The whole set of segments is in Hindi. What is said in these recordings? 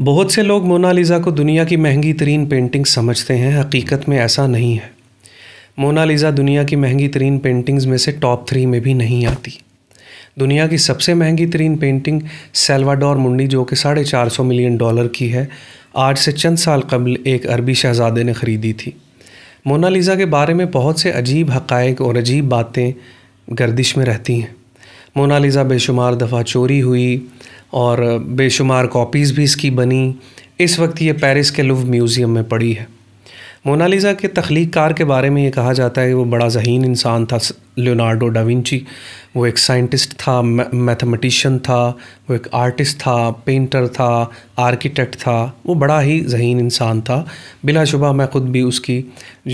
बहुत से लोग मोनालिज़ा को दुनिया की महंगी तरीन पेंटिंग समझते हैं हकीकत में ऐसा नहीं है मोनालिज़ा दुनिया की महंगी तरीन पेंटिंग्स में से टॉप थ्री में भी नहीं आती दुनिया की सबसे महंगी तरीन पेंटिंग सेल्वाडोर मुंडी जो कि साढ़े चार सौ मिलियन डॉलर की है आज से चंद साल कबल एक अरबी शहजादे ने ख़रीदी थी मोनालिज़ा के बारे में बहुत से अजीब हकायक और अजीब बातें गर्दिश में रहती हैं मोनालिज़ा बेशुमार दफ़ा चोरी हुई और बेशुमार कॉपीज़ भी इसकी बनी इस वक्त ये पेरिस के लुव म्यूज़ियम में पड़ी है मोनालिज़ा के तख्लीक कार के बारे में ये कहा जाता है कि वो बड़ा जहीन इंसान था लियोनार्डो डाविंची वो एक साइंटिस्ट था मैथमेटिशियन था वो एक आर्टिस्ट था पेंटर था आर्किटेक्ट था वो बड़ा ही जहीन इंसान था बिलाशुबा मैं ख़ुद भी उसकी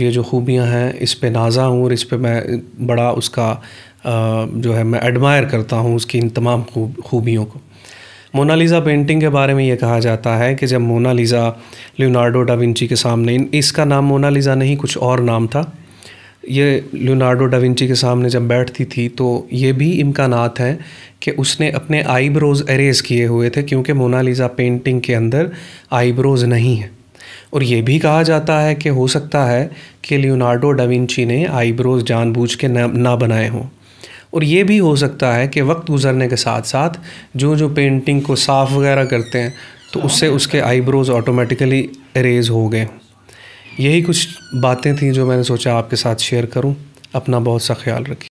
ये जो खूबियाँ हैं इस पर नाजा हूँ और इस पर मैं बड़ा उसका जो है मैं एडमायर करता हूँ उसकी इन तमाम खूब खूबियों को मोनालिज़ा पेंटिंग के बारे में ये कहा जाता है कि जब मोनालिज़ा लियोनार्डो डाविंची के सामने इसका नाम मोनालिज़ा नहीं कुछ और नाम था ये लियोनार्डो डाविंची के सामने जब बैठती थी तो ये भी इम्कान हैं कि उसने अपने आईब्रोज़ अरेज़ किए हुए थे क्योंकि मोनालिज़ा पेंटिंग के अंदर आईब्रोज़ नहीं है और ये भी कहा जाता है कि हो सकता है कि लियोनार्डो डाविंची ने आईब्रोज़ जानबूझ के ना, ना बनाए हों और ये भी हो सकता है कि वक्त गुजरने के साथ साथ जो जो पेंटिंग को साफ़ वगैरह करते हैं तो उससे उसके आईब्रोज़ ऑटोमेटिकली इरेज हो गए यही कुछ बातें थी जो मैंने सोचा आपके साथ शेयर करूं अपना बहुत सा ख्याल रखिए